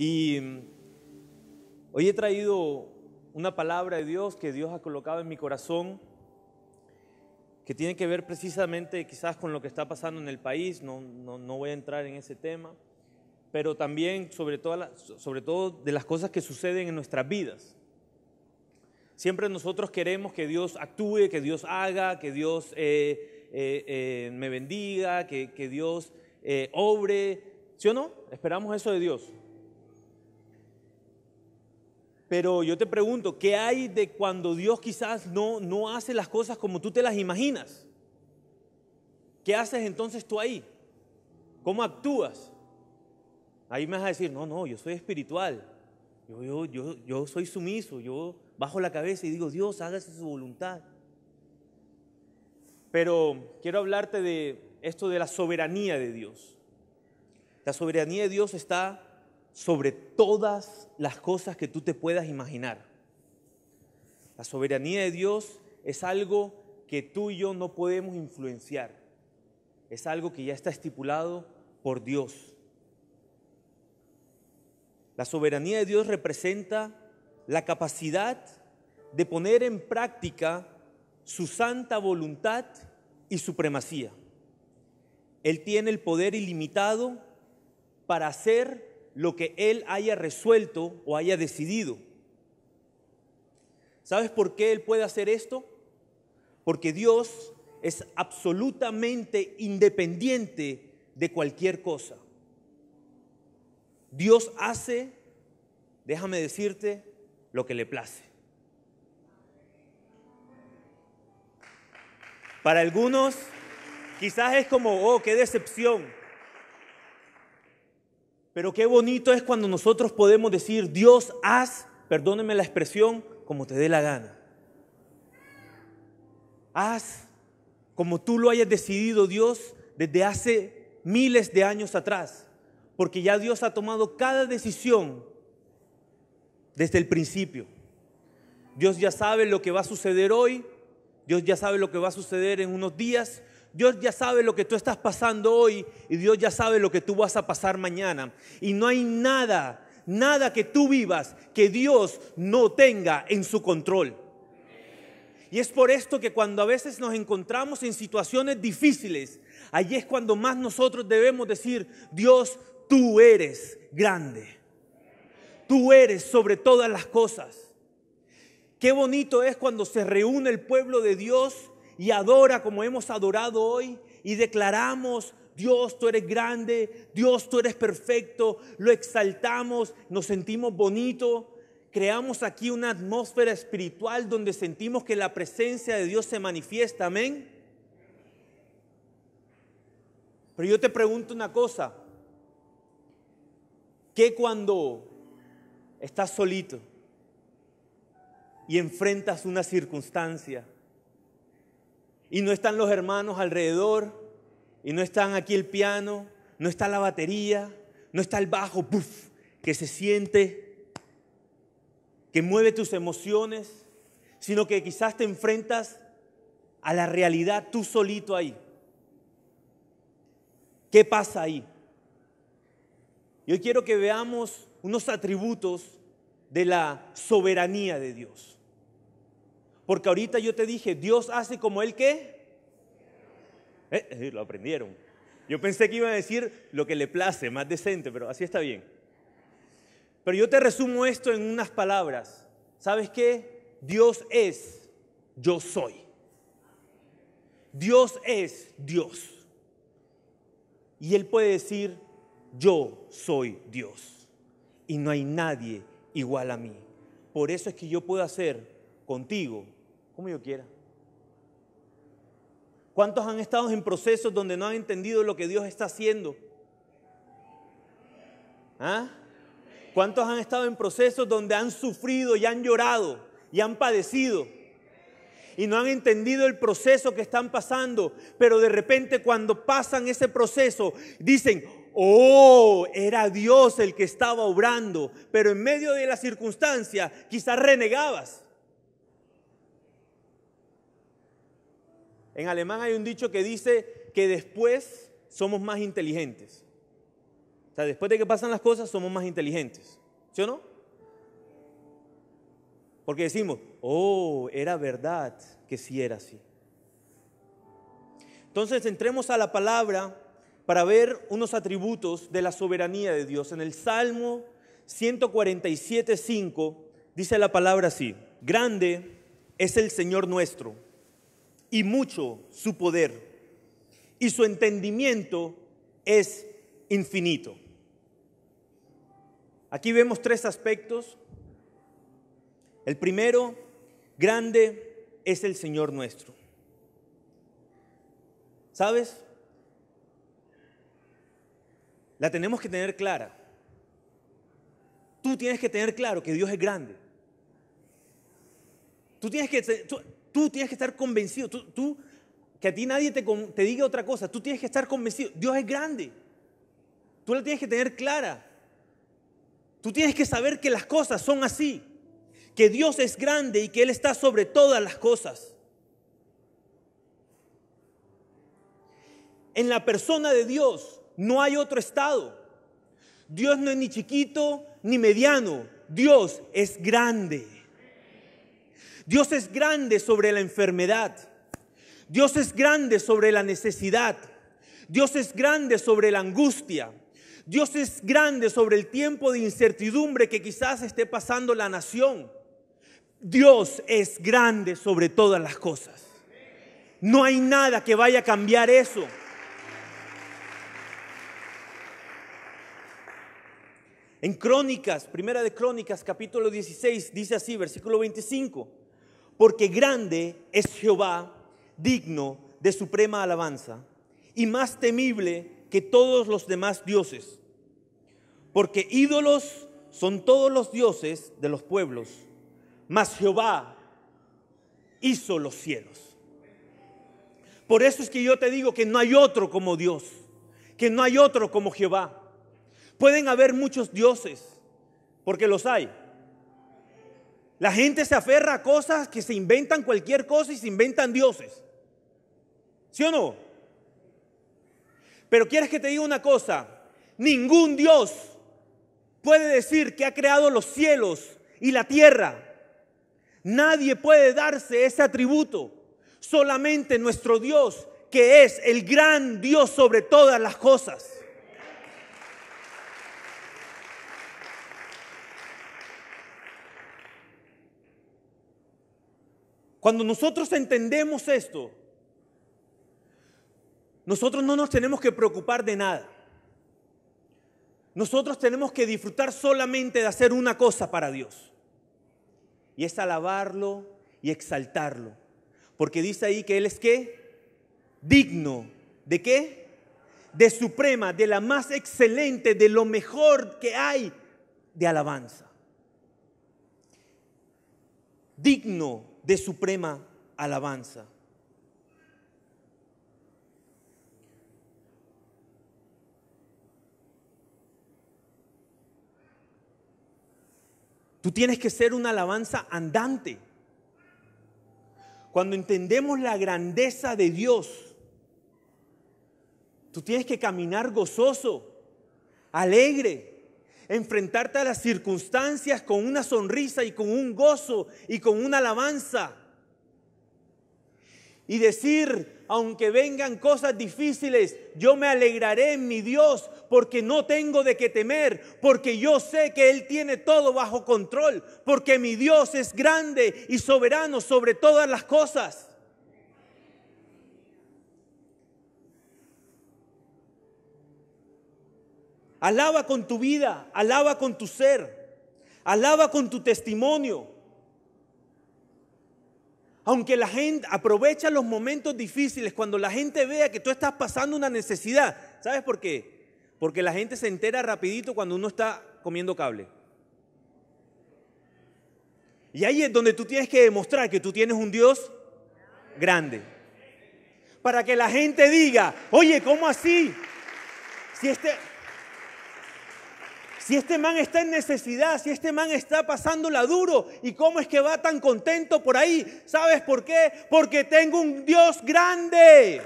Y hoy he traído una palabra de Dios que Dios ha colocado en mi corazón, que tiene que ver precisamente quizás con lo que está pasando en el país, no, no, voy a entrar en ese tema, pero también sobre todo, sobre todo de las cosas que suceden en nuestras vidas. Siempre nosotros queremos que Dios actúe, que Dios haga, que Dios eh, eh, eh, me bendiga, que, que Dios obre. ¿Sí o no? Esperamos eso de Dios. Pero yo te pregunto, ¿qué hay de cuando Dios quizás no, no hace las cosas como tú te las imaginas? ¿Qué haces entonces tú ahí? ¿Cómo actúas? Ahí me vas a decir, no, no, yo soy espiritual. Yo, yo, yo, yo soy sumiso. Yo bajo la cabeza y digo, Dios, hágase su voluntad. Pero quiero hablarte de esto de la soberanía de Dios. La soberanía de Dios está sobre todas las cosas que tú te puedas imaginar. La soberanía de Dios es algo que tú y yo no podemos influenciar. Es algo que ya está estipulado por Dios. La soberanía de Dios representa la capacidad de poner en práctica su santa voluntad y supremacía. Él tiene el poder ilimitado para hacer lo que él haya resuelto o haya decidido. ¿Sabes por qué él puede hacer esto? Porque Dios es absolutamente independiente de cualquier cosa. Dios hace, déjame decirte, lo que le place. Para algunos, quizás es como, oh, qué decepción. Pero qué bonito es cuando nosotros podemos decir, Dios, haz, perdóneme la expresión, como te dé la gana. Haz como tú lo hayas decidido, Dios, desde hace miles de años atrás. Porque ya Dios ha tomado cada decisión desde el principio. Dios ya sabe lo que va a suceder hoy, Dios ya sabe lo que va a suceder en unos días, Dios ya sabe lo que tú estás pasando hoy y Dios ya sabe lo que tú vas a pasar mañana. Y no hay nada, nada que tú vivas que Dios no tenga en su control. Y es por esto que cuando a veces nos encontramos en situaciones difíciles, ahí es cuando más nosotros debemos decir, Dios, tú eres grande. Tú eres sobre todas las cosas. Qué bonito es cuando se reúne el pueblo de Dios y adora como hemos adorado hoy y declaramos, Dios, tú eres grande, Dios, tú eres perfecto, lo exaltamos, nos sentimos bonitos, creamos aquí una atmósfera espiritual donde sentimos que la presencia de Dios se manifiesta, amén. Pero yo te pregunto una cosa, ¿qué cuando estás solito y enfrentas una circunstancia? y no están los hermanos alrededor, y no están aquí el piano, no está la batería, no está el bajo, puff, que se siente, que mueve tus emociones, sino que quizás te enfrentas a la realidad tú solito ahí. ¿Qué pasa ahí? Yo quiero que veamos unos atributos de la soberanía de Dios. Porque ahorita yo te dije, Dios hace como Él ¿qué? Es eh, decir, eh, lo aprendieron. Yo pensé que iba a decir lo que le place, más decente, pero así está bien. Pero yo te resumo esto en unas palabras. ¿Sabes qué? Dios es, yo soy. Dios es Dios. Y Él puede decir, yo soy Dios. Y no hay nadie igual a mí. Por eso es que yo puedo hacer contigo como yo quiera. ¿Cuántos han estado en procesos donde no han entendido lo que Dios está haciendo? ¿Ah? ¿Cuántos han estado en procesos donde han sufrido y han llorado y han padecido? Y no han entendido el proceso que están pasando, pero de repente cuando pasan ese proceso dicen, oh, era Dios el que estaba obrando, pero en medio de la circunstancia quizás renegabas. En alemán hay un dicho que dice que después somos más inteligentes. O sea, después de que pasan las cosas somos más inteligentes. ¿Sí o no? Porque decimos, oh, era verdad que sí era así. Entonces entremos a la palabra para ver unos atributos de la soberanía de Dios. En el Salmo 147.5 dice la palabra así, grande es el Señor nuestro y mucho su poder, y su entendimiento es infinito. Aquí vemos tres aspectos. El primero, grande es el Señor nuestro. ¿Sabes? La tenemos que tener clara. Tú tienes que tener claro que Dios es grande. Tú tienes que, Tú tienes que estar convencido. Tú, que a ti nadie te, te diga otra cosa. Tú tienes que estar convencido. Dios es grande. Tú la tienes que tener clara. Tú tienes que saber que las cosas son así. Que Dios es grande y que Él está sobre todas las cosas. En la persona de Dios no hay otro estado. Dios no es ni chiquito ni mediano. Dios es grande. Dios es grande sobre la enfermedad. Dios es grande sobre la necesidad. Dios es grande sobre la angustia. Dios es grande sobre el tiempo de incertidumbre que quizás esté pasando la nación. Dios es grande sobre todas las cosas. No hay nada que vaya a cambiar eso. En Crónicas, primera de Crónicas, capítulo 16, dice así, versículo 25 porque grande es Jehová, digno de suprema alabanza, y más temible que todos los demás dioses, porque ídolos son todos los dioses de los pueblos, mas Jehová hizo los cielos. Por eso es que yo te digo que no hay otro como Dios, que no hay otro como Jehová. Pueden haber muchos dioses, porque los hay, la gente se aferra a cosas que se inventan cualquier cosa y se inventan dioses. ¿Sí o no? Pero quieres que te diga una cosa, ningún Dios puede decir que ha creado los cielos y la tierra. Nadie puede darse ese atributo. Solamente nuestro Dios, que es el gran Dios sobre todas las cosas. Cuando nosotros entendemos esto, nosotros no nos tenemos que preocupar de nada. Nosotros tenemos que disfrutar solamente de hacer una cosa para Dios. Y es alabarlo y exaltarlo. Porque dice ahí que Él es qué? Digno. ¿De qué? De suprema, de la más excelente, de lo mejor que hay de alabanza. Digno de suprema alabanza. Tú tienes que ser una alabanza andante. Cuando entendemos la grandeza de Dios, tú tienes que caminar gozoso, alegre, enfrentarte a las circunstancias con una sonrisa y con un gozo y con una alabanza. Y decir, aunque vengan cosas difíciles, yo me alegraré en mi Dios porque no tengo de qué temer, porque yo sé que Él tiene todo bajo control, porque mi Dios es grande y soberano sobre todas las cosas. Alaba con tu vida, alaba con tu ser, alaba con tu testimonio. Aunque la gente aprovecha los momentos difíciles, cuando la gente vea que tú estás pasando una necesidad, ¿sabes por qué? Porque la gente se entera rapidito cuando uno está comiendo cable. Y ahí es donde tú tienes que demostrar que tú tienes un Dios grande. Para que la gente diga, oye, ¿cómo así? Si este, si este man está en necesidad, si este man está pasándola duro, ¿y cómo es que va tan contento por ahí? ¿Sabes por qué? Porque tengo un Dios grande.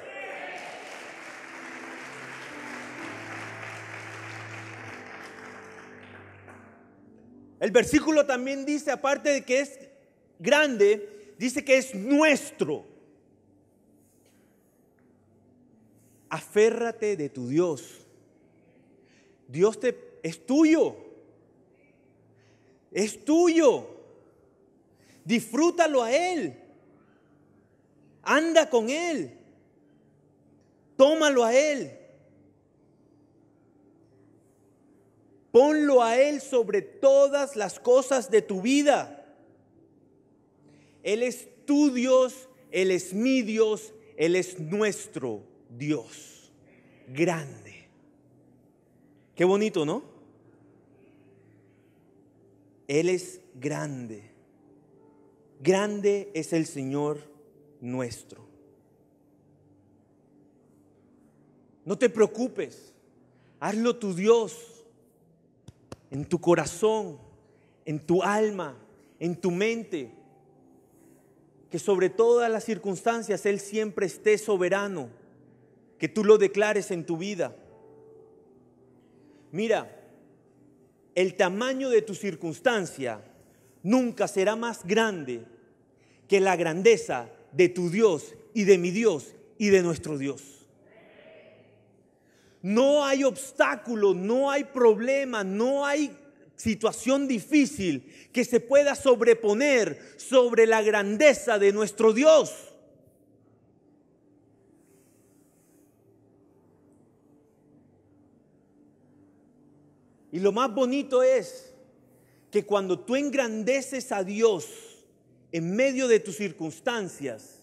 El versículo también dice, aparte de que es grande, dice que es nuestro. Aférrate de tu Dios. Dios te es tuyo. Es tuyo. Disfrútalo a Él. Anda con Él. Tómalo a Él. Ponlo a Él sobre todas las cosas de tu vida. Él es tu Dios, Él es mi Dios, Él es nuestro Dios. Grande. Qué bonito, ¿no? Él es grande. Grande es el Señor nuestro. No te preocupes. Hazlo tu Dios en tu corazón, en tu alma, en tu mente. Que sobre todas las circunstancias Él siempre esté soberano. Que tú lo declares en tu vida. Mira, el tamaño de tu circunstancia nunca será más grande que la grandeza de tu Dios y de mi Dios y de nuestro Dios. No hay obstáculo, no hay problema, no hay situación difícil que se pueda sobreponer sobre la grandeza de nuestro Dios. Y lo más bonito es que cuando tú engrandeces a Dios en medio de tus circunstancias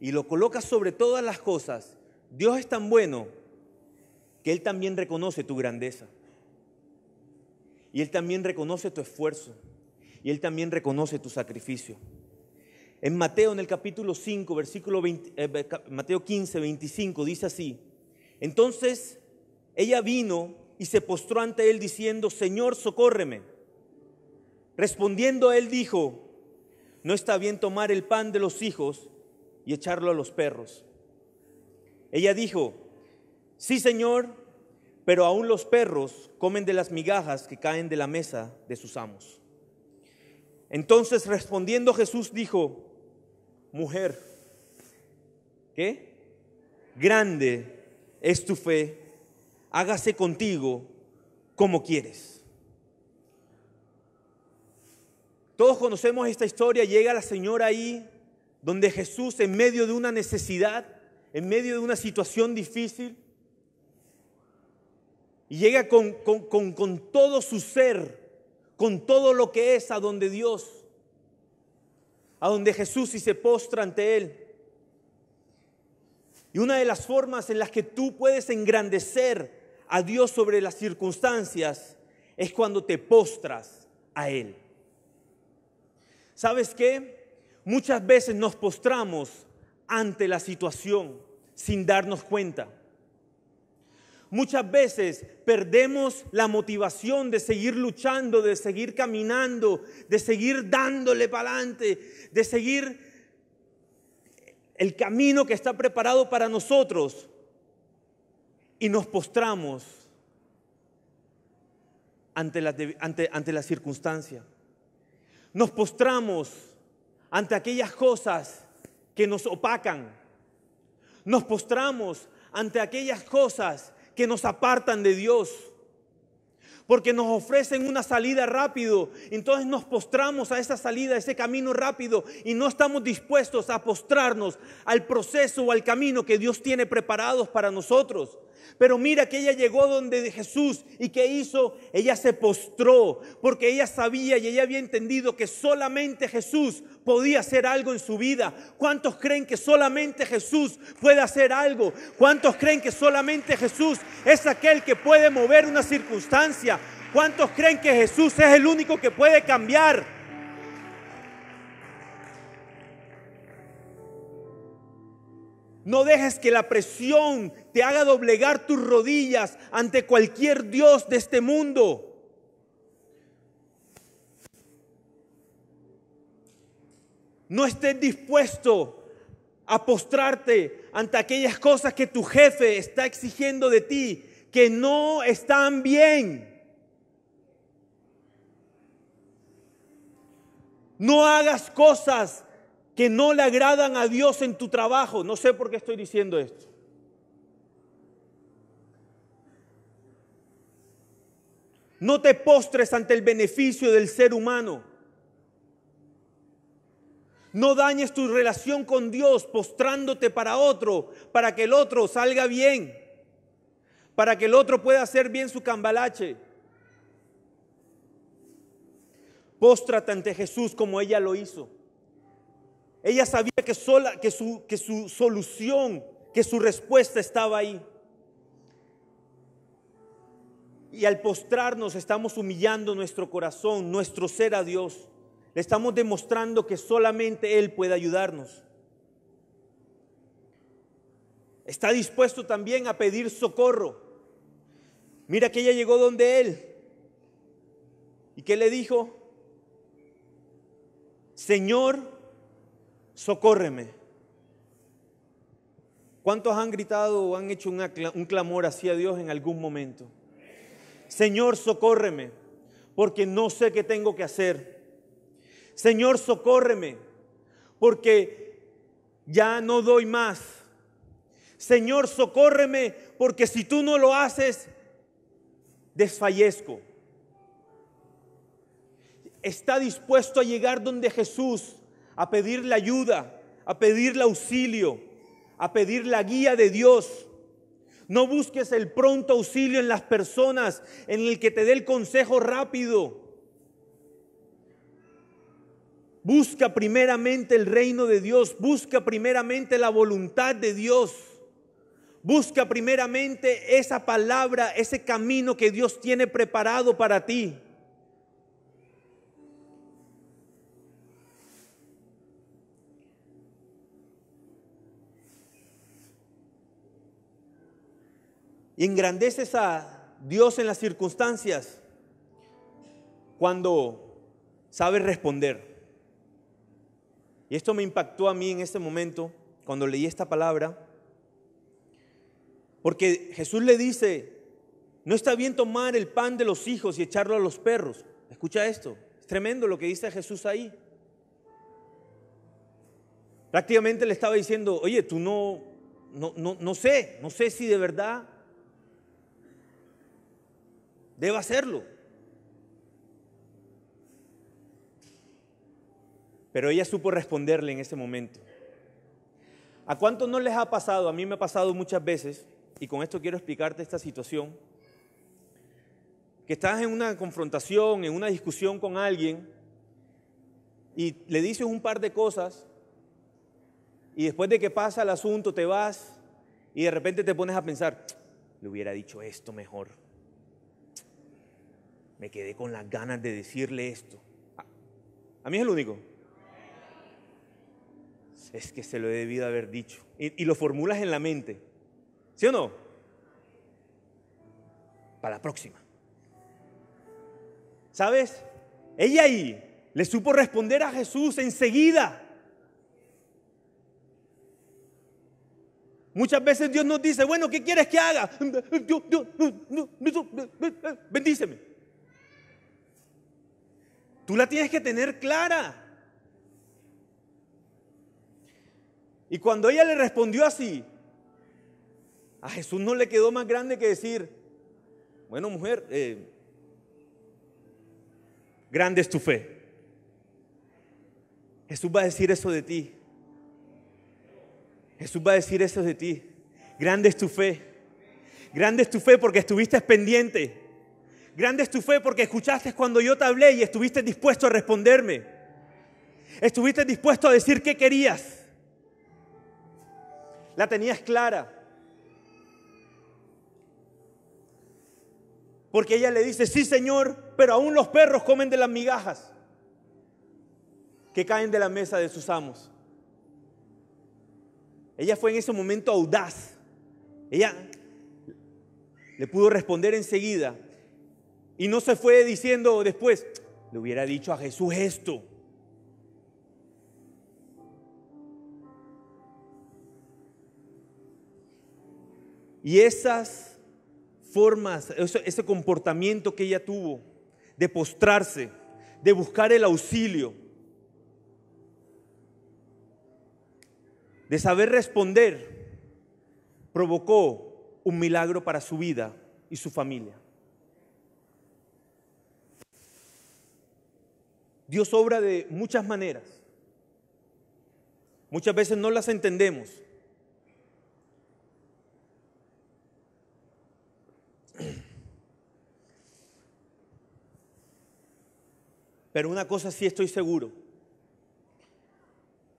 y lo colocas sobre todas las cosas, Dios es tan bueno que Él también reconoce tu grandeza. Y Él también reconoce tu esfuerzo. Y Él también reconoce tu sacrificio. En Mateo, en el capítulo 5, versículo eh, Mateo 15, 25, dice así. Entonces, ella vino y se postró ante él diciendo, Señor, socórreme. Respondiendo a él dijo, no está bien tomar el pan de los hijos y echarlo a los perros. Ella dijo, sí, Señor, pero aún los perros comen de las migajas que caen de la mesa de sus amos. Entonces respondiendo Jesús dijo, mujer, ¿qué? Grande es tu fe hágase contigo como quieres. Todos conocemos esta historia, llega la señora ahí, donde Jesús en medio de una necesidad, en medio de una situación difícil, y llega con, con todo su ser, con todo lo que es a donde Dios, a donde Jesús y se postra ante Él. Y una de las formas en las que tú puedes engrandecer a Dios sobre las circunstancias es cuando te postras a Él. ¿Sabes qué? Muchas veces nos postramos ante la situación sin darnos cuenta. Muchas veces perdemos la motivación de seguir luchando, de seguir caminando, de seguir dándole para adelante, de seguir el camino que está preparado para nosotros y nos postramos ante la, ante, circunstancia. Nos postramos ante aquellas cosas que nos opacan. Nos postramos ante aquellas cosas que nos apartan de Dios. Porque nos ofrecen una salida rápido. Entonces nos postramos a esa salida, a ese camino rápido. Y no estamos dispuestos a postrarnos al proceso o al camino que Dios tiene preparados para nosotros. Pero mira que ella llegó donde Jesús y que hizo, ella se postró porque ella sabía y ella había entendido que solamente Jesús podía hacer algo en su vida. ¿Cuántos creen que solamente Jesús puede hacer algo? ¿Cuántos creen que solamente Jesús es aquel que puede mover una circunstancia? ¿Cuántos creen que Jesús es el único que puede cambiar? No dejes que la presión te haga doblegar tus rodillas ante cualquier Dios de este mundo. No estés dispuesto a postrarte ante aquellas cosas que tu jefe está exigiendo de ti, que no están bien. No hagas cosas que no le agradan a Dios en tu trabajo. No sé por qué estoy diciendo esto. No te postres ante el beneficio del ser humano. No dañes tu relación con Dios postrándote para otro, para que el otro salga bien, para que el otro pueda hacer bien su cambalache. Póstrate ante Jesús como ella lo hizo. Ella sabía que, su, su solución, que su respuesta estaba ahí. Y al postrarnos estamos humillando nuestro corazón, nuestro ser a Dios. Le estamos demostrando que solamente Él puede ayudarnos. Está dispuesto también a pedir socorro. Mira que ella llegó donde Él. ¿Y qué le dijo? Señor, socórreme. ¿Cuántos han gritado o han hecho un clamor hacia Dios en algún momento? Señor, socórreme, porque no sé qué tengo que hacer. Señor, socórreme, porque ya no doy más. Señor, socórreme, porque si tú no lo haces, desfallezco. Está dispuesto a llegar donde Jesús a pedirle ayuda, a pedirle auxilio, a pedir la guía de Dios. No busques el pronto auxilio en las personas, en el que te dé el consejo rápido. Busca primeramente el reino de Dios, busca primeramente la voluntad de Dios. Busca primeramente esa palabra, ese camino que Dios tiene preparado para ti. Y engrandeces a Dios en las circunstancias cuando sabes responder. Y esto me impactó a mí en este momento cuando leí esta palabra, porque Jesús le dice, no está bien tomar el pan de los hijos y echarlo a los perros. Escucha esto, es tremendo lo que dice Jesús ahí. Prácticamente le estaba diciendo, oye, tú no, no, no, no sé, no sé si de verdad Deba hacerlo. Pero ella supo responderle en ese momento. ¿A cuánto no les ha pasado? A mí me ha pasado muchas veces, y con esto quiero explicarte esta situación, que estás en una confrontación, en una discusión con alguien, y le dices un par de cosas, y después de que pasa el asunto te vas, y de repente te pones a pensar, le hubiera dicho esto mejor me quedé con las ganas de decirle esto. A mí es el único. Es que se lo he debido haber dicho. Y, lo formulas en la mente. ¿Sí o no? Para la próxima. ¿Sabes? Ella ahí le supo responder a Jesús enseguida. Muchas veces Dios nos dice, bueno, ¿qué quieres que haga? Bendíceme. Tú la tienes que tener clara. Y cuando ella le respondió así, a Jesús no le quedó más grande que decir, bueno mujer, eh, grande es tu fe. Jesús va a decir eso de ti. Jesús va a decir eso de ti. Grande es tu fe. Grande es tu fe porque estuviste pendiente grande es tu fe porque escuchaste cuando yo te hablé y estuviste dispuesto a responderme. Estuviste dispuesto a decir qué querías. La tenías clara. Porque ella le dice, sí Señor, pero aún los perros comen de las migajas que caen de la mesa de sus amos. Ella fue en ese momento audaz. Ella le pudo responder enseguida y no se fue diciendo después, le hubiera dicho a Jesús esto. Y esas formas, ese comportamiento que ella tuvo de postrarse, de buscar el auxilio, de saber responder, provocó un milagro para su vida y su familia. Dios obra de muchas maneras. Muchas veces no las entendemos. Pero una cosa sí estoy seguro.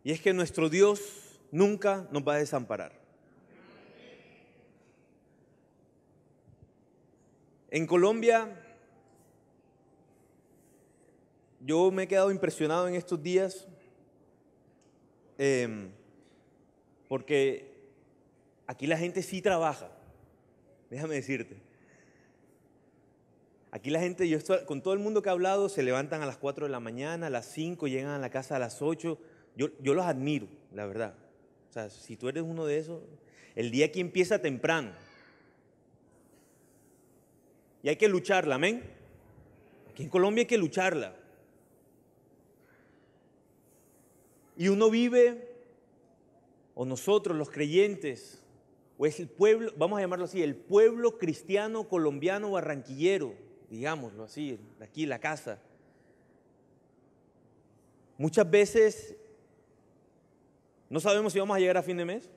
Y es que nuestro Dios nunca nos va a desamparar. En Colombia yo me he quedado impresionado en estos días em, porque aquí la gente sí trabaja, déjame decirte. Aquí la gente, yo con todo el mundo que ha hablado, se levantan a las 4 de la mañana, a las 5, llegan a la casa a las 8. Yo, yo los admiro, la verdad. O sea, si tú eres uno de esos, el día aquí empieza temprano. Y hay que lucharla, amén. Aquí en Colombia hay que lucharla. Y uno vive, o nosotros los creyentes, o es el pueblo, vamos a llamarlo así, el pueblo cristiano colombiano barranquillero, digámoslo así, aquí la casa. Muchas veces no sabemos si vamos a llegar a fin de mes.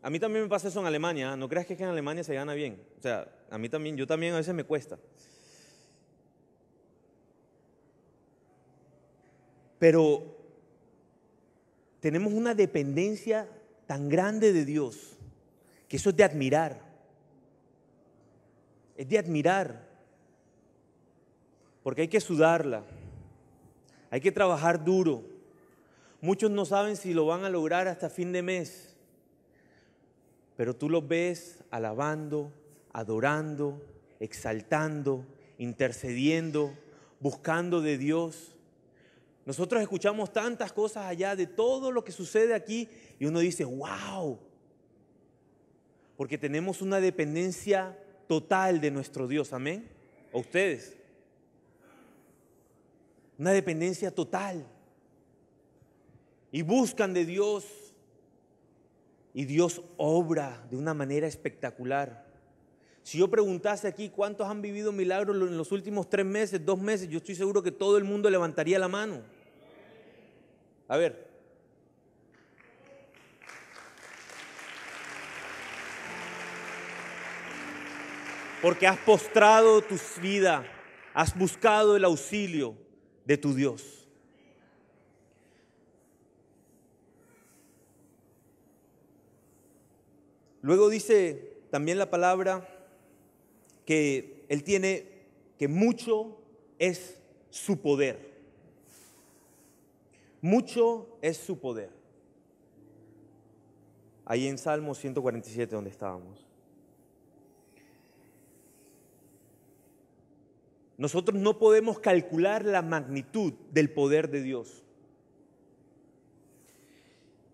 A mí también me pasa eso en Alemania, ¿ah? no creas que en Alemania se gana bien. O sea, a mí también, yo también a veces me cuesta. Pero tenemos una dependencia tan grande de Dios, que eso es de admirar. Es de admirar. Porque hay que sudarla. Hay que trabajar duro. Muchos no saben si lo van a lograr hasta fin de mes. Pero tú los ves alabando, adorando, exaltando, intercediendo, buscando de Dios. Nosotros escuchamos tantas cosas allá de todo lo que sucede aquí y uno dice, wow, porque tenemos una dependencia total de nuestro Dios, amén, ¿O ustedes. Una dependencia total. Y buscan de Dios y Dios obra de una manera espectacular. Si yo preguntase aquí cuántos han vivido milagros en los últimos tres meses, dos meses, yo estoy seguro que todo el mundo levantaría la mano. A ver. Porque has postrado tu vida, has buscado el auxilio de tu Dios. Luego dice también la palabra que Él tiene, que mucho es su poder. Mucho es su poder. Ahí en Salmo 147 donde estábamos. Nosotros no podemos calcular la magnitud del poder de Dios.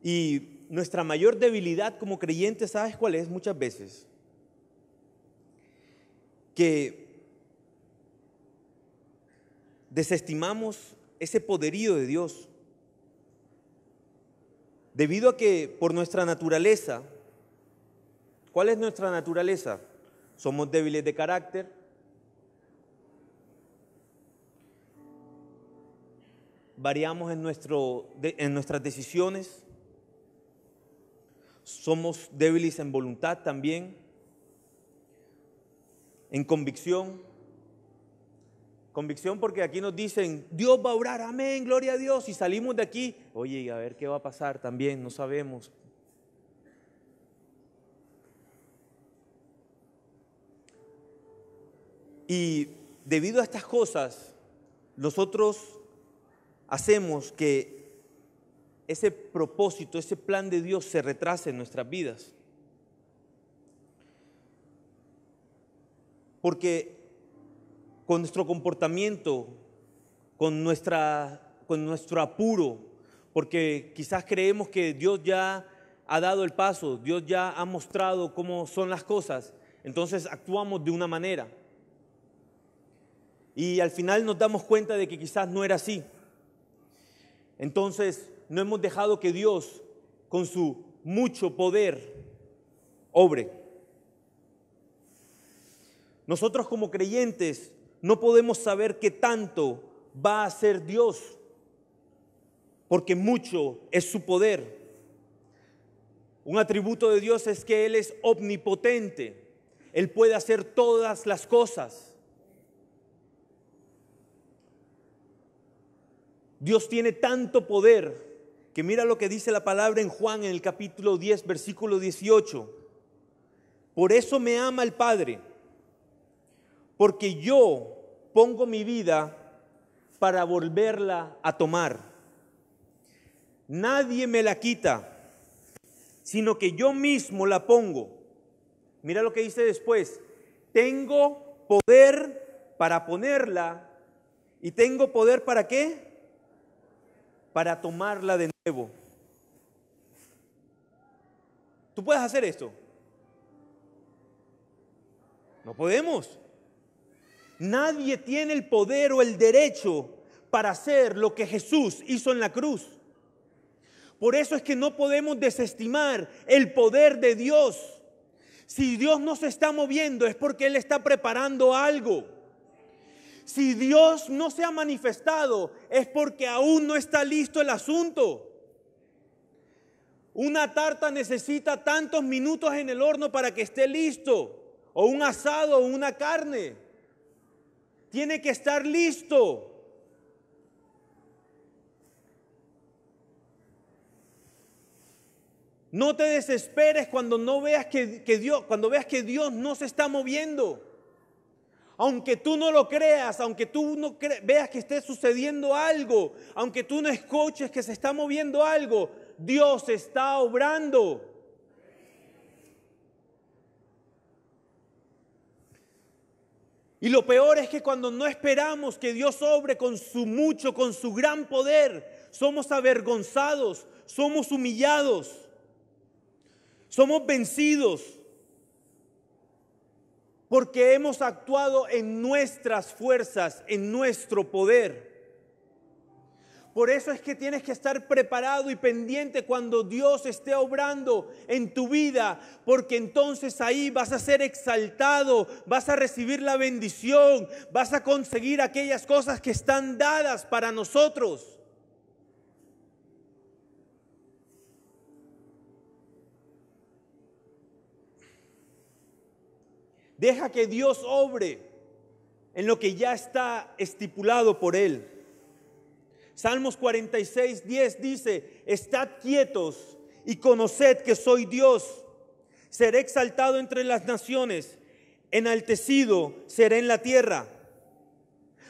Y nuestra mayor debilidad como creyentes, ¿sabes cuál es? Muchas veces que desestimamos ese poderío de Dios. Debido a que por nuestra naturaleza, ¿cuál es nuestra naturaleza? Somos débiles de carácter, variamos en, en nuestras decisiones, somos débiles en voluntad también en convicción. Convicción porque aquí nos dicen, Dios va a orar, amén, gloria a Dios, y salimos de aquí, oye, a ver qué va a pasar también, no sabemos. Y debido a estas cosas, nosotros hacemos que ese propósito, ese plan de Dios se retrase en nuestras vidas. Porque con nuestro comportamiento, con, nuestra, con nuestro apuro, porque quizás creemos que Dios ya ha dado el paso, Dios ya ha mostrado cómo son las cosas, entonces actuamos de una manera. Y al final nos damos cuenta de que quizás no era así. Entonces no hemos dejado que Dios, con su mucho poder, obre. Nosotros como creyentes no podemos saber qué tanto va a ser Dios, porque mucho es su poder. Un atributo de Dios es que Él es omnipotente, Él puede hacer todas las cosas. Dios tiene tanto poder que mira lo que dice la palabra en Juan en el capítulo 10, versículo 18. Por eso me ama el Padre porque yo pongo mi vida para volverla a tomar. Nadie me la quita, sino que yo mismo la pongo. Mira lo que dice después. Tengo poder para ponerla y tengo poder para qué? Para tomarla de nuevo. Tú puedes hacer esto. No podemos. Nadie tiene el poder o el derecho para hacer lo que Jesús hizo en la cruz. Por eso es que no podemos desestimar el poder de Dios. Si Dios no se está moviendo es porque Él está preparando algo. Si Dios no se ha manifestado es porque aún no está listo el asunto. Una tarta necesita tantos minutos en el horno para que esté listo. O un asado o una carne. Tiene que estar listo. No te desesperes cuando no veas que, Dios, cuando veas que Dios no se está moviendo. Aunque tú no lo creas, aunque tú no veas que esté sucediendo algo, aunque tú no escuches que se está moviendo algo, Dios está obrando. Y lo peor es que cuando no esperamos que Dios obre con su mucho, con su gran poder, somos avergonzados, somos humillados, somos vencidos, porque hemos actuado en nuestras fuerzas, en nuestro poder. Por eso es que tienes que estar preparado y pendiente cuando Dios esté obrando en tu vida, porque entonces ahí vas a ser exaltado, vas a recibir la bendición, vas a conseguir aquellas cosas que están dadas para nosotros. Deja que Dios obre en lo que ya está estipulado por Él. Salmos 46, 10 dice, estad quietos y conoced que soy Dios. Seré exaltado entre las naciones, enaltecido seré en la tierra.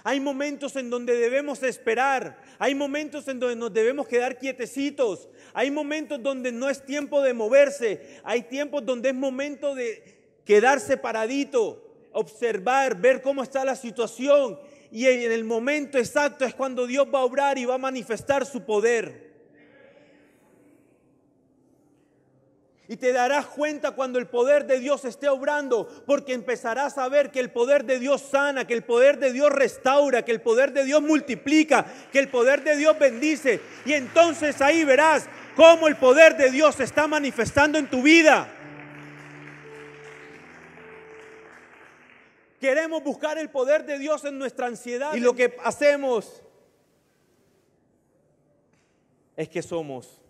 Hay momentos en donde debemos esperar, hay momentos en donde nos debemos quedar quietecitos, hay momentos donde no es tiempo de moverse, hay tiempos donde es momento de quedarse paradito, observar, ver cómo está la situación y en el momento exacto es cuando Dios va a obrar y va a manifestar su poder. Y te darás cuenta cuando el poder de Dios esté obrando, porque empezarás a ver que el poder de Dios sana, que el poder de Dios restaura, que el poder de Dios multiplica, que el poder de Dios bendice. Y entonces ahí verás cómo el poder de Dios se está manifestando en tu vida. Queremos buscar el poder de Dios en nuestra ansiedad. Y lo que hacemos es que somos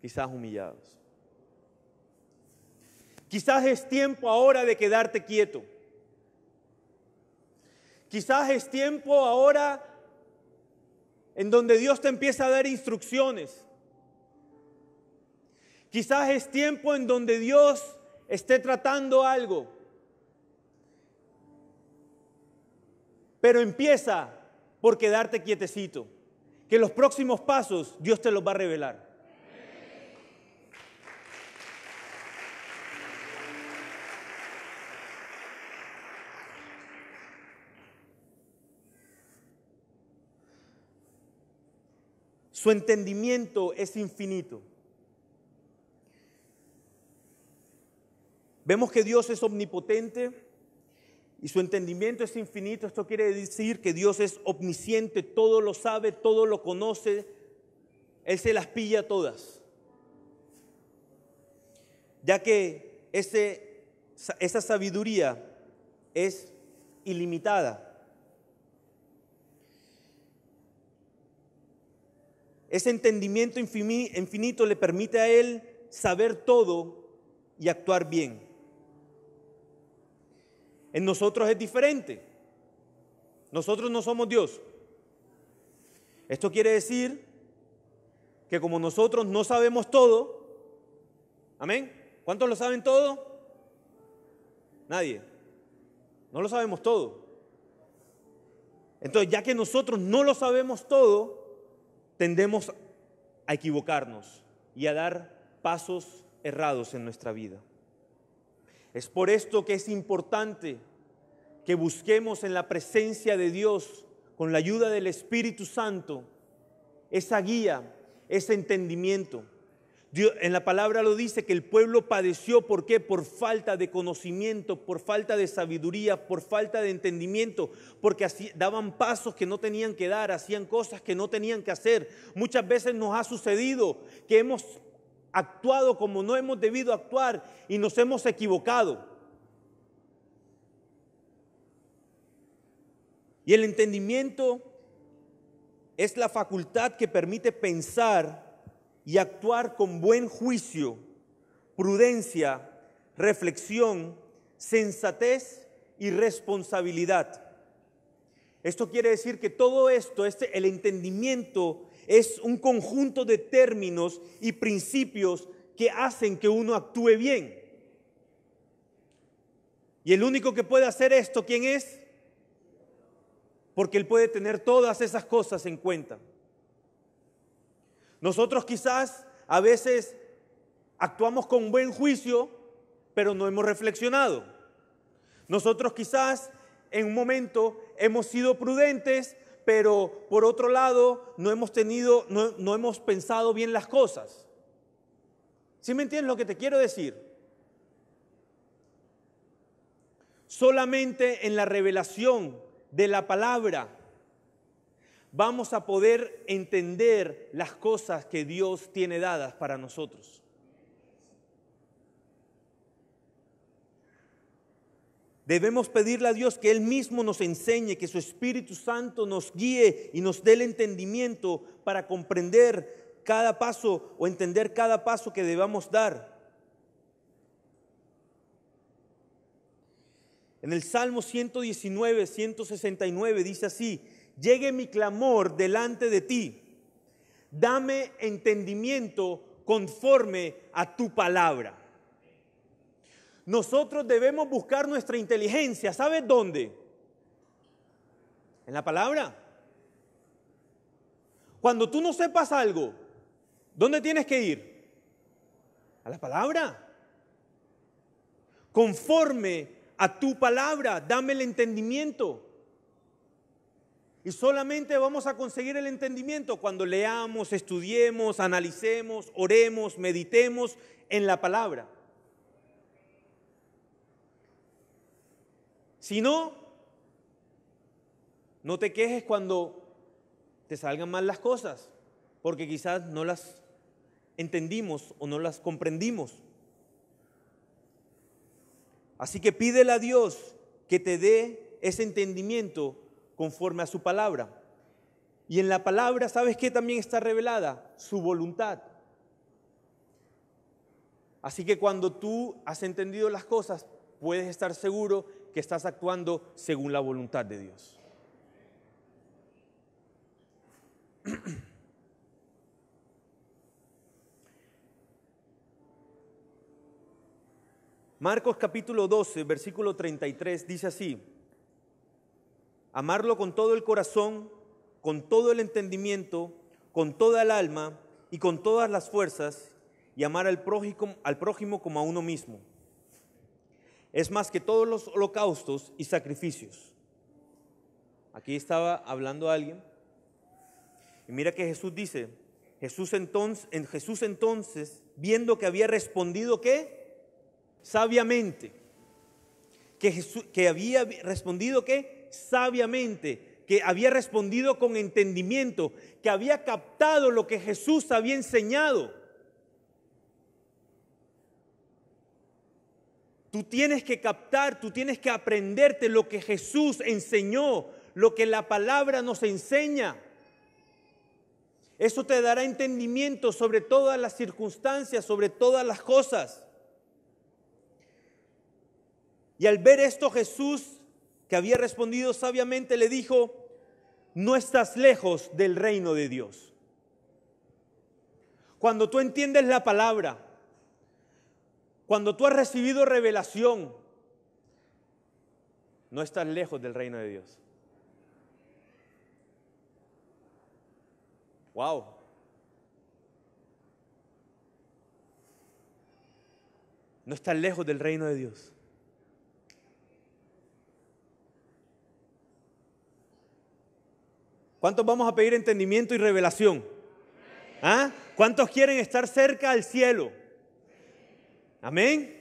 quizás humillados. Quizás es tiempo ahora de quedarte quieto. Quizás es tiempo ahora en donde Dios te empieza a dar instrucciones. Quizás es tiempo en donde Dios esté tratando algo. Pero empieza por quedarte quietecito, que los próximos pasos Dios te los va a revelar. Su entendimiento es infinito. Vemos que Dios es omnipotente, y su entendimiento es infinito. Esto quiere decir que Dios es omnisciente, todo lo sabe, todo lo conoce, Él se las pilla todas. Ya que esa sabiduría es ilimitada. Ese entendimiento infinito le permite a Él saber todo y actuar bien. En nosotros es diferente. Nosotros no somos Dios. Esto quiere decir que como nosotros no sabemos todo, amén, ¿cuántos lo saben todo? Nadie. No lo sabemos todo. Entonces, ya que nosotros no lo sabemos todo, tendemos a equivocarnos y a dar pasos errados en nuestra vida. Es por esto que es importante que busquemos en la presencia de Dios, con la ayuda del Espíritu Santo, esa guía, ese entendimiento. en la palabra lo dice que el pueblo padeció, ¿por qué? Por falta de conocimiento, por falta de sabiduría, por falta de entendimiento, porque así, daban pasos que no tenían que dar, hacían cosas que no tenían que hacer. Muchas veces nos ha sucedido que hemos actuado como no hemos debido actuar y nos hemos equivocado. Y el entendimiento es la facultad que permite pensar y actuar con buen juicio, prudencia, reflexión, sensatez y responsabilidad. Esto quiere decir que todo esto, este, el entendimiento es un conjunto de términos y principios que hacen que uno actúe bien. Y el único que puede hacer esto, ¿quién es? Porque él puede tener todas esas cosas en cuenta. Nosotros quizás a veces actuamos con buen juicio, pero no hemos reflexionado. Nosotros quizás en un momento hemos sido prudentes, pero por otro lado no hemos tenido, no, hemos pensado bien las cosas. ¿Sí me entiendes lo que te quiero decir? Solamente en la revelación de la palabra vamos a poder entender las cosas que Dios tiene dadas para nosotros. Debemos pedirle a Dios que Él mismo nos enseñe, que su Espíritu Santo nos guíe y nos dé el entendimiento para comprender cada paso o entender cada paso que debamos dar. En el Salmo 119, 169 dice así, llegue mi clamor delante de ti, dame entendimiento conforme a tu palabra nosotros debemos buscar nuestra inteligencia. ¿Sabes dónde? En la palabra. Cuando tú no sepas algo, ¿dónde tienes que ir? A la palabra. Conforme a tu palabra, dame el entendimiento. Y solamente vamos a conseguir el entendimiento cuando leamos, estudiemos, analicemos, oremos, meditemos en la palabra. Si no, no te quejes cuando te salgan mal las cosas, porque quizás no las entendimos o no las comprendimos. Así que pídele a Dios que te dé ese entendimiento conforme a su palabra. Y en la palabra, ¿sabes qué también está revelada? Su voluntad. Así que cuando tú has entendido las cosas, puedes estar seguro que estás actuando según la voluntad de Dios. Marcos capítulo 12, versículo 33 dice así, amarlo con todo el corazón, con todo el entendimiento, con toda el alma y con todas las fuerzas, y amar al prójimo, al prójimo como a uno mismo es más que todos los holocaustos y sacrificios. Aquí estaba hablando alguien. Y mira que Jesús dice, Jesús entonces, en Jesús entonces, viendo que había respondido qué? Sabiamente. Que, que había respondido qué? Sabiamente. Que había respondido con entendimiento. Que había captado lo que Jesús había enseñado. Tú tienes que captar, tú tienes que aprenderte lo que Jesús enseñó, lo que la palabra nos enseña. Eso te dará entendimiento sobre todas las circunstancias, sobre todas las cosas. Y al ver esto Jesús, que había respondido sabiamente, le dijo, no estás lejos del reino de Dios. Cuando tú entiendes la palabra, cuando tú has recibido revelación, no estás lejos del reino de Dios. Wow. No estás lejos del reino de Dios. ¿Cuántos vamos a pedir entendimiento y revelación? ¿Ah? ¿Cuántos quieren estar cerca al cielo? Amén.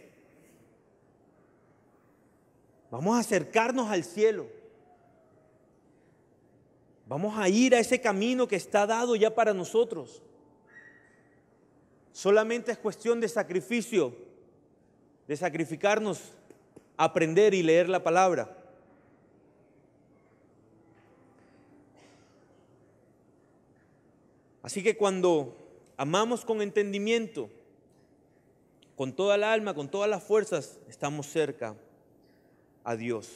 Vamos a acercarnos al cielo. Vamos a ir a ese camino que está dado ya para nosotros. Solamente es cuestión de sacrificio, de sacrificarnos, aprender y leer la palabra. Así que cuando amamos con entendimiento, con toda el alma, con todas las fuerzas, estamos cerca a Dios.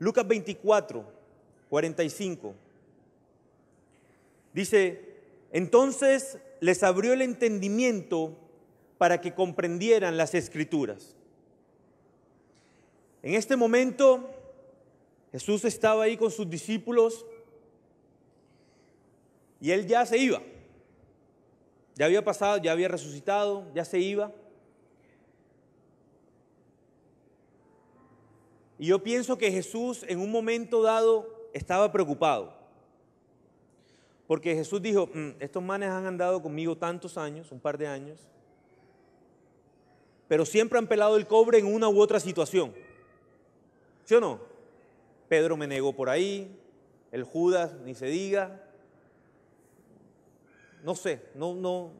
Lucas 24, 45. Dice, entonces les abrió el entendimiento para que comprendieran las escrituras. En este momento Jesús estaba ahí con sus discípulos y él ya se iba. Ya había pasado, ya había resucitado, ya se iba. Y yo pienso que Jesús en un momento dado estaba preocupado. Porque Jesús dijo, mm, estos manes han andado conmigo tantos años, un par de años, pero siempre han pelado el cobre en una u otra situación. ¿Sí o no? Pedro me negó por ahí, el Judas ni se diga. No sé, no, no.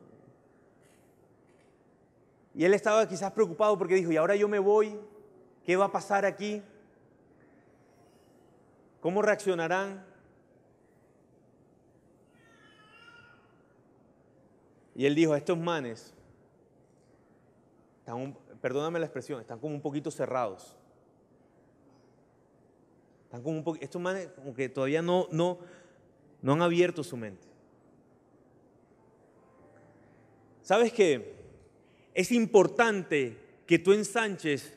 Y él estaba quizás preocupado porque dijo, y ahora yo me voy ¿Qué va a pasar aquí? ¿Cómo reaccionarán? Y él dijo, estos manes, perdóname la expresión, están como un poquito cerrados. estos manes como que todavía no, no, no han abierto su mente. ¿Sabes qué? Es importante que tú ensanches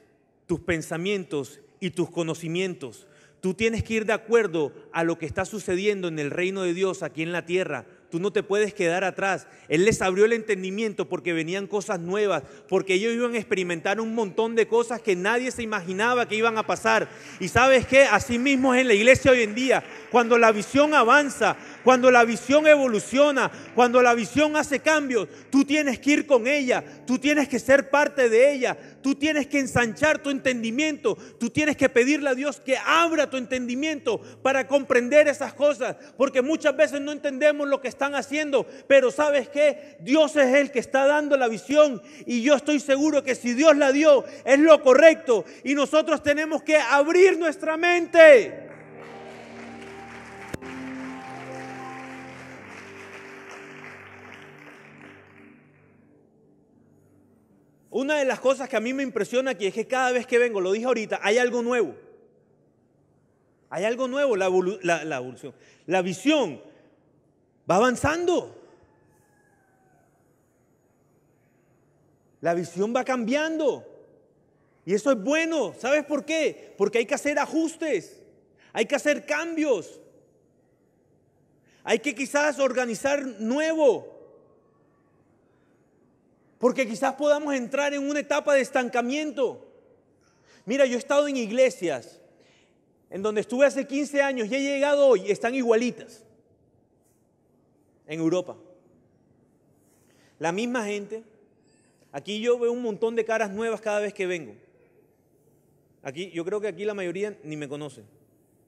tus pensamientos y tus conocimientos. Tú tienes que ir de acuerdo a lo que está sucediendo en el reino de Dios aquí en la tierra. Tú no te puedes quedar atrás. Él les abrió el entendimiento porque venían cosas nuevas, porque ellos iban a experimentar un montón de cosas que nadie se imaginaba que iban a pasar. Y sabes qué, así mismo es en la iglesia hoy en día, cuando la visión avanza, cuando la visión evoluciona, cuando la visión hace cambios, tú tienes que ir con ella, tú tienes que ser parte de ella, tú tienes que ensanchar tu entendimiento, tú tienes que pedirle a Dios que abra tu entendimiento para comprender esas cosas, porque muchas veces no entendemos lo que están haciendo, pero sabes que Dios es el que está dando la visión y yo estoy seguro que si Dios la dio es lo correcto y nosotros tenemos que abrir nuestra mente. Una de las cosas que a mí me impresiona aquí es que cada vez que vengo, lo dije ahorita, hay algo nuevo. Hay algo nuevo, la, evolución. La visión va avanzando. La visión va cambiando. Y eso es bueno. ¿Sabes por qué? Porque hay que hacer ajustes. Hay que hacer cambios. Hay que quizás organizar nuevo. Porque quizás podamos entrar en una etapa de estancamiento. Mira, yo he estado en iglesias en donde estuve hace 15 años y he llegado hoy, están igualitas en Europa. La misma gente. Aquí yo veo un montón de caras nuevas cada vez que vengo. Aquí, yo creo que aquí la mayoría ni me conocen.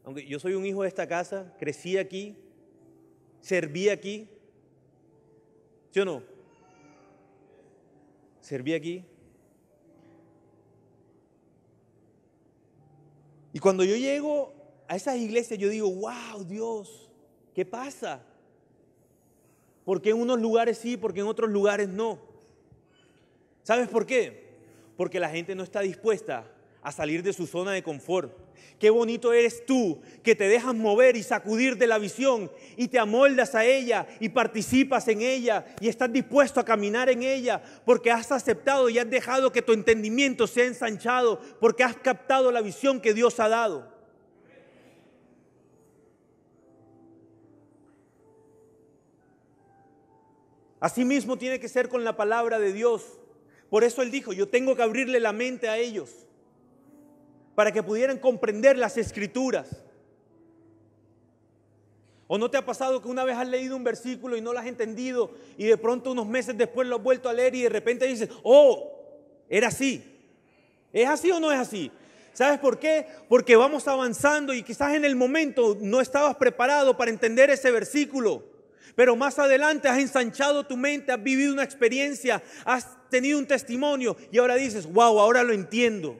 Aunque yo soy un hijo de esta casa, crecí aquí, serví aquí. ¿Sí o no? serví aquí. Y cuando yo llego a esas iglesias, yo digo, wow, Dios, ¿qué pasa? Porque en unos lugares sí, porque en otros lugares no. ¿Sabes por qué? Porque la gente no está dispuesta a salir de su zona de confort. Qué bonito eres tú que te dejas mover y sacudir de la visión y te amoldas a ella y participas en ella y estás dispuesto a caminar en ella porque has aceptado y has dejado que tu entendimiento sea ensanchado porque has captado la visión que Dios ha dado. así mismo tiene que ser con la palabra de Dios. Por eso Él dijo, yo tengo que abrirle la mente a ellos para que pudieran comprender las escrituras. ¿O no te ha pasado que una vez has leído un versículo y no lo has entendido y de pronto unos meses después lo has vuelto a leer y de repente dices, oh, era así? ¿Es así o no es así? ¿Sabes por qué? Porque vamos avanzando y quizás en el momento no estabas preparado para entender ese versículo. Pero más adelante has ensanchado tu mente, has vivido una experiencia, has tenido un testimonio y ahora dices, wow, ahora lo entiendo.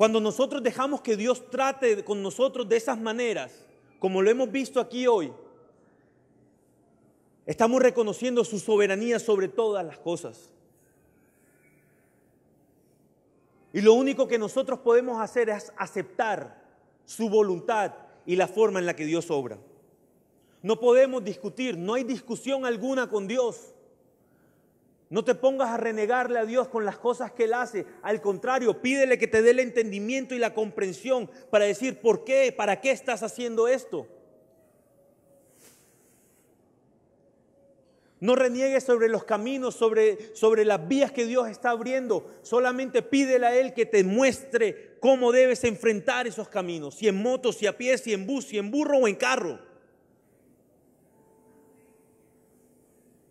Cuando nosotros dejamos que Dios trate con nosotros de esas maneras, como lo hemos visto aquí hoy, estamos reconociendo su soberanía sobre todas las cosas. Y lo único que nosotros podemos hacer es aceptar su voluntad y la forma en la que Dios obra. No podemos discutir, no hay discusión alguna con Dios. No te pongas a renegarle a Dios con las cosas que Él hace. Al contrario, pídele que te dé el entendimiento y la comprensión para decir por qué, para qué estás haciendo esto. No reniegues sobre los caminos, sobre, sobre las vías que Dios está abriendo. Solamente pídele a Él que te muestre cómo debes enfrentar esos caminos. Si en moto, si a pie, si en bus, si en burro o en carro.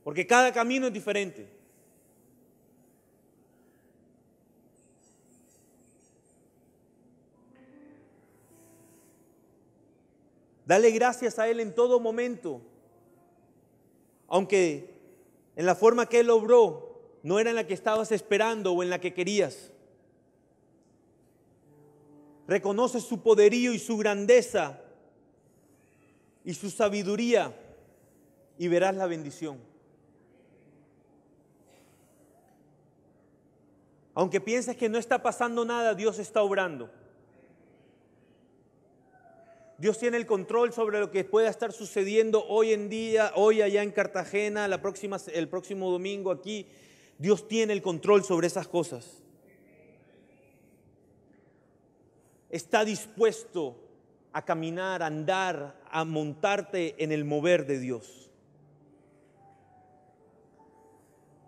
Porque cada camino es diferente. Dale gracias a Él en todo momento. Aunque en la forma que Él obró no era en la que estabas esperando o en la que querías. Reconoce su poderío y su grandeza y su sabiduría y verás la bendición. Aunque pienses que no está pasando nada, Dios está obrando. Dios tiene el control sobre lo que pueda estar sucediendo hoy en día, hoy allá en Cartagena, el próximo domingo aquí. Dios tiene el control sobre esas cosas. Está dispuesto a caminar, a andar, a montarte en el mover de Dios.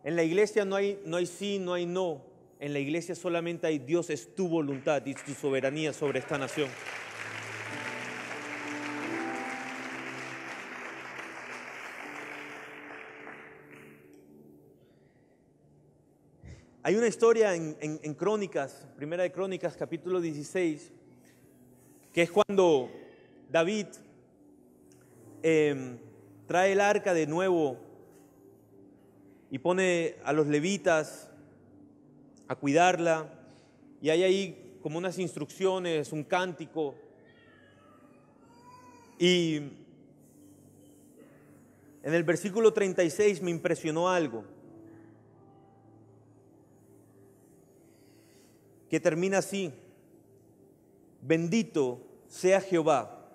En la iglesia no hay, no hay sí, no hay no. En la iglesia solamente hay Dios, es tu voluntad y tu soberanía sobre esta nación. Hay una historia en, Crónicas, Primera de Crónicas, capítulo 16, que es cuando David em, trae el arca de nuevo y pone a los levitas a cuidarla. Y hay ahí como unas instrucciones, un cántico. Y en el versículo 36 me impresionó algo. que termina así. Bendito sea Jehová,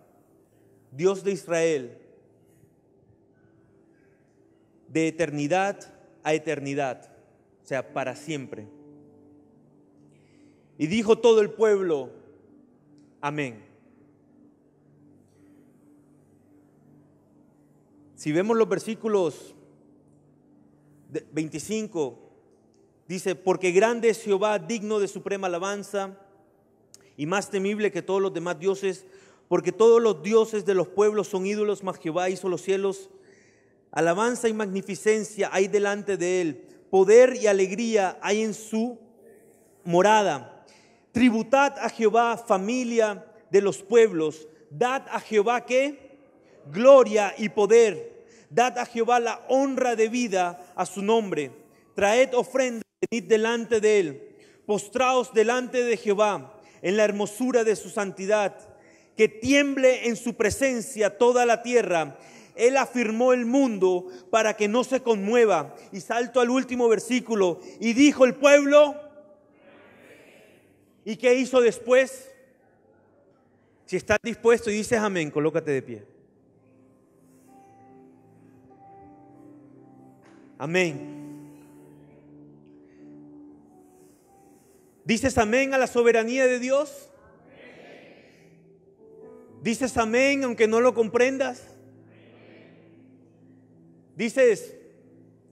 Dios de Israel, de eternidad a eternidad, o sea, para siempre. Y dijo todo el pueblo, amén. Si vemos los versículos 25 Dice, porque grande es Jehová, digno de suprema alabanza y más temible que todos los demás dioses, porque todos los dioses de los pueblos son ídolos, mas Jehová hizo los cielos. Alabanza y magnificencia hay delante de él, poder y alegría hay en su morada. Tributad a Jehová, familia de los pueblos, dad a Jehová que gloria y poder, dad a Jehová la honra debida a su nombre, traed ofrenda venid delante de él, postraos delante de Jehová en la hermosura de su santidad, que tiemble en su presencia toda la tierra. Él afirmó el mundo para que no se conmueva. Y salto al último versículo. Y dijo el pueblo. ¿Y qué hizo después? Si estás dispuesto y dices amén, colócate de pie. Amén. ¿Dices amén a la soberanía de Dios? ¿Dices amén aunque no lo comprendas? ¿Dices,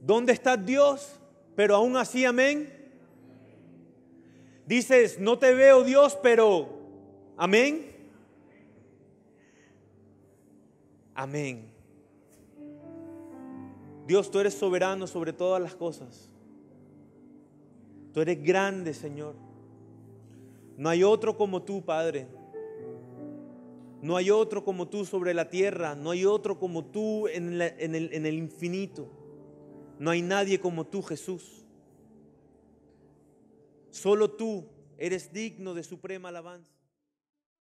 ¿dónde está Dios? Pero aún así, amén. Dices, no te veo Dios, pero amén. Amén. Dios, tú eres soberano sobre todas las cosas. Tú eres grande, Señor. No hay otro como tú, Padre. No hay otro como tú sobre la tierra. No hay otro como tú en, el infinito. No hay nadie como tú, Jesús. Solo tú eres digno de suprema alabanza.